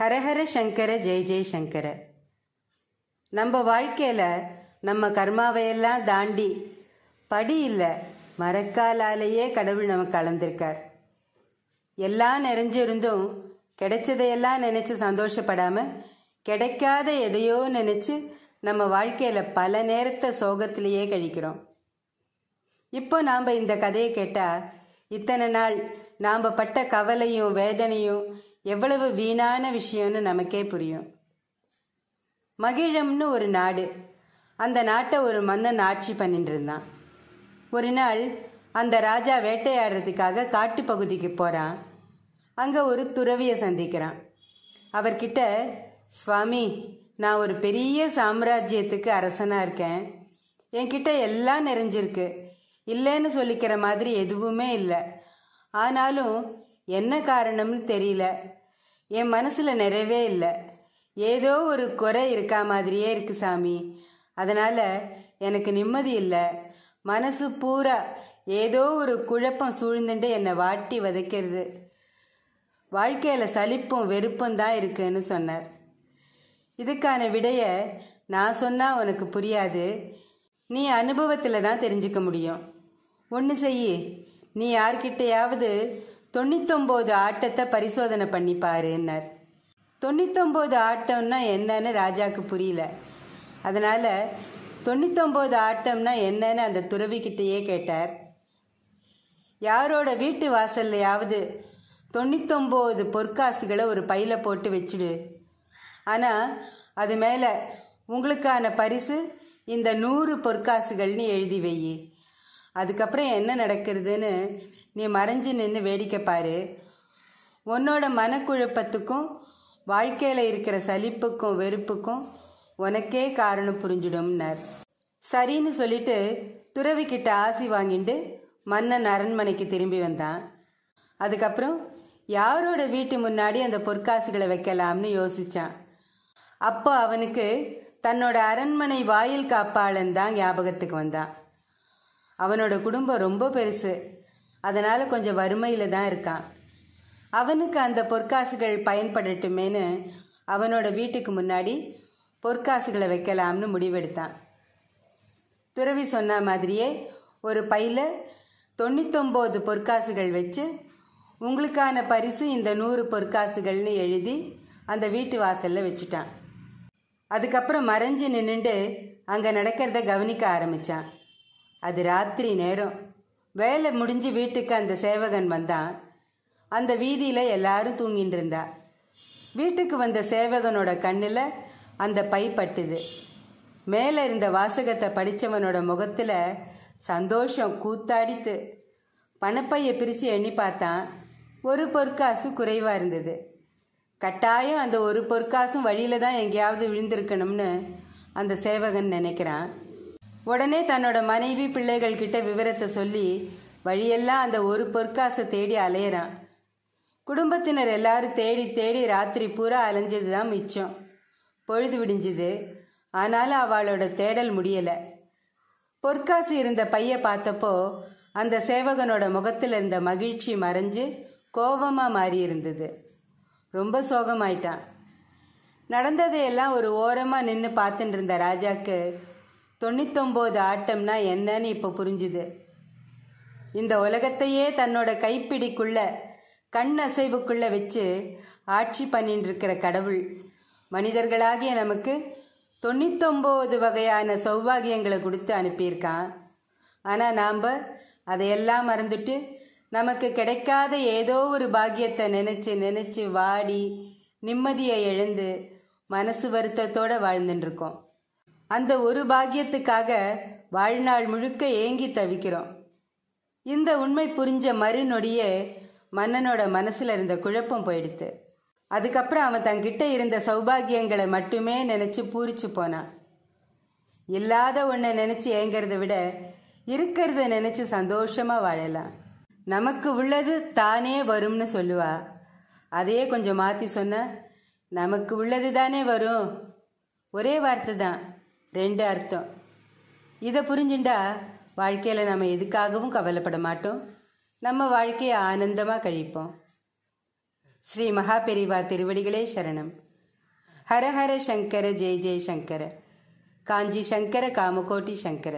ஹரஹர சங்கர ஜெய் ஜெய் சங்கர நம்ம வாழ்க்கையில் நம்ம கர்மாவையெல்லாம் தாண்டி படி இல்லை மரக்காலாலேயே கடவுள் நமக்கு அளந்திருக்கார் எல்லாம் நிறைஞ்சிருந்தும் கிடைச்சதையெல்லாம் நினச்சி சந்தோஷப்படாமல் கிடைக்காத எதையோ நினச்சி நம்ம வாழ்க்கையில் பல நேரத்தை சோகத்திலேயே கழிக்கிறோம் இப்போ நாம் இந்த கதையை கேட்டால் இத்தனை நாள் நாம் பட்ட கவலையும் வேதனையும் எவ்வளவு வீணான விஷயம்னு நமக்கே புரியும் மகிழம்னு ஒரு நாடு அந்த நாட்டை ஒரு மன்னன் ஆட்சி பண்ணிட்டு இருந்தான் ஒரு நாள் அந்த ராஜா வேட்டையாடுறதுக்காக காட்டு பகுதிக்கு போகிறான் அங்கே ஒரு துறவியை சந்திக்கிறான் அவர்கிட்ட சுவாமி நான் ஒரு பெரிய சாம்ராஜ்யத்துக்கு அரசனாக இருக்கேன் என்கிட்ட எல்லாம் நிறைஞ்சிருக்கு இல்லைன்னு சொல்லிக்கிற மாதிரி எதுவுமே இல்லை ஆனாலும் என்ன காரணம்னு தெரியல என் மனசில் நிறைவே இல்லை ஏதோ ஒரு குறை இருக்கா மாதிரியே இருக்கு சாமி அதனால் எனக்கு நிம்மதி இல்லை மனசு பூரா ஏதோ ஒரு குழப்பம் சூழ்ந்துட்டு என்னை வாட்டி வதைக்கிறது வாழ்க்கையில் சலிப்பும் வெறுப்பும் தான் இருக்குன்னு சொன்னார் இதுக்கான விடைய நான் சொன்னால் உனக்கு புரியாது நீ அனுபவத்தில் தான் தெரிஞ்சுக்க முடியும் ஒன்று செய்யி நீ யார்கிட்டையாவது தொண்ணூத்தொம்போது ஆட்டத்தை பரிசோதனை பண்ணி பாருன்னார் தொண்ணூத்தொம்போது ஆட்டம்னா என்னன்னு ராஜாவுக்கு புரியல அதனால் தொண்ணூத்தொம்போது ஆட்டம்னா என்னன்னு அந்த துறவிக்கிட்டேயே கேட்டார் யாரோட வீட்டு வாசல்லையாவது தொண்ணூத்தொம்போது பொற்காசுகளை ஒரு பையில போட்டு வச்சுடு ஆனால் அது மேலே உங்களுக்கான பரிசு இந்த நூறு பொற்காசுகள்னு எழுதி வெயி அதுக்கப்புறம் என்ன நடக்கிறதுன்னு நீ மறைஞ்சு நின்று வேடிக்கை பாரு உன்னோட மனக்குழப்பத்துக்கும் வாழ்க்கையில் இருக்கிற சலிப்புக்கும் வெறுப்புக்கும் உனக்கே காரணம் புரிஞ்சிடும்னார் சரின்னு சொல்லிட்டு துறவிக்கிட்ட ஆசி வாங்கிட்டு மன்னன் அரண்மனைக்கு திரும்பி வந்தான் அதுக்கப்புறம் யாரோட வீட்டு முன்னாடி அந்த பொற்காசுகளை வைக்கலாம்னு யோசிச்சான் அப்போ அவனுக்கு தன்னோட அரண்மனை வாயில் காப்பாளன் தான் ஞாபகத்துக்கு வந்தான் அவனோட குடும்பம் ரொம்ப பெருசு அதனால் கொஞ்சம் வறுமையில் தான் இருக்கான் அவனுக்கு அந்த பொற்காசுகள் பயன்படட்டுமேனு அவனோட வீட்டுக்கு முன்னாடி பொற்காசுகளை வைக்கலாம்னு முடிவெடுத்தான் துறவி சொன்ன மாதிரியே ஒரு பையில் தொண்ணூத்தொம்போது பொற்காசுகள் வச்சு உங்களுக்கான பரிசு இந்த நூறு பொற்காசுகள்னு எழுதி அந்த வீட்டு வாசலில் வச்சுட்டான் அதுக்கப்புறம் மறைஞ்சு நின்றுண்டு அங்கே நடக்கிறத கவனிக்க ஆரம்பித்தான் அது ராத்திரி நேரம் வேலை முடிஞ்சு வீட்டுக்கு அந்த சேவகன் வந்தான் அந்த வீதியில் எல்லாரும் தூங்கிட்டு இருந்தா வீட்டுக்கு வந்த சேவகனோட கண்ணில் அந்த பை பட்டுது மேலே இருந்த வாசகத்தை படித்தவனோட முகத்தில் சந்தோஷம் கூத்தாடித்து பணப்பையை பிரித்து எண்ணி பார்த்தான் ஒரு பொற்காசு குறைவாக இருந்தது கட்டாயம் அந்த ஒரு பொற்காசும் வழியில் தான் எங்கேயாவது விழுந்திருக்கணும்னு அந்த சேவகன் நினைக்கிறான் உடனே தன்னோட மனைவி பிள்ளைகள் கிட்ட விவரத்தை சொல்லி வழியெல்லாம் அந்த ஒரு பொற்காசை தேடி அலையிறான் குடும்பத்தினர் எல்லாரும் தேடி தேடி ராத்திரி பூரா அலைஞ்சது தான் மிச்சம் பொழுது விடிஞ்சுது ஆனாலும் அவளோட தேடல் முடியலை பொற்காசு இருந்த பைய பார்த்தப்போ அந்த சேவகனோட முகத்தில் இருந்த மகிழ்ச்சி மறைஞ்சு கோபமாக மாறி இருந்தது ரொம்ப சோகமாயிட்டான் நடந்ததையெல்லாம் ஒரு ஓரமாக நின்று பார்த்துட்டு இருந்த ராஜாக்கு தொண்ணூத்தொம்போது ஆட்டம்னா என்னன்னு இப்போ புரிஞ்சுது இந்த உலகத்தையே தன்னோட கைப்பிடிக்குள்ள கண் அசைவுக்குள்ள வச்சு ஆட்சி பண்ணிட்டு இருக்கிற கடவுள் மனிதர்களாகிய நமக்கு தொண்ணூத்தொம்பது வகையான சௌபாகியங்களை கொடுத்து அனுப்பியிருக்கான் ஆனால் நாம் அதையெல்லாம் மறந்துட்டு நமக்கு கிடைக்காத ஏதோ ஒரு பாக்கியத்தை நினச்சி நினச்சி வாடி நிம்மதியை எழுந்து மனசு வருத்தத்தோடு வாழ்ந்துட்டுருக்கோம் அந்த ஒரு பாக்கியத்துக்காக வாழ்நாள் முழுக்க ஏங்கி தவிக்கிறோம் இந்த உண்மை புரிஞ்ச மறுநொடியே மன்னனோட மனசில் இருந்த குழப்பம் போயிடுத்து அதுக்கப்புறம் அவன் தங்கிட்ட இருந்த சௌபாகியங்களை மட்டுமே நினச்சி பூரிச்சு போனான் இல்லாத ஒன்றை நினச்சி ஏங்கிறத விட இருக்கிறத நினச்சி சந்தோஷமாக வாழலாம் நமக்கு உள்ளது தானே வரும்னு சொல்லுவா அதையே கொஞ்சம் மாற்றி சொன்ன நமக்கு உள்ளது தானே வரும் ஒரே வார்த்தை தான் ரெண்டு அர்த்தம் இதை புரிஞ்சுண்டா வாழ்க்கையில் நம்ம எதுக்காகவும் கவலைப்பட மாட்டோம் நம்ம வாழ்க்கையை ஆனந்தமாக கழிப்போம் ஸ்ரீ மகாபெரிவா திருவடிகளே சரணம் ஹரஹர சங்கர ஜெய் ஜெய் சங்கர காஞ்சி சங்கர காமகோட்டி சங்கர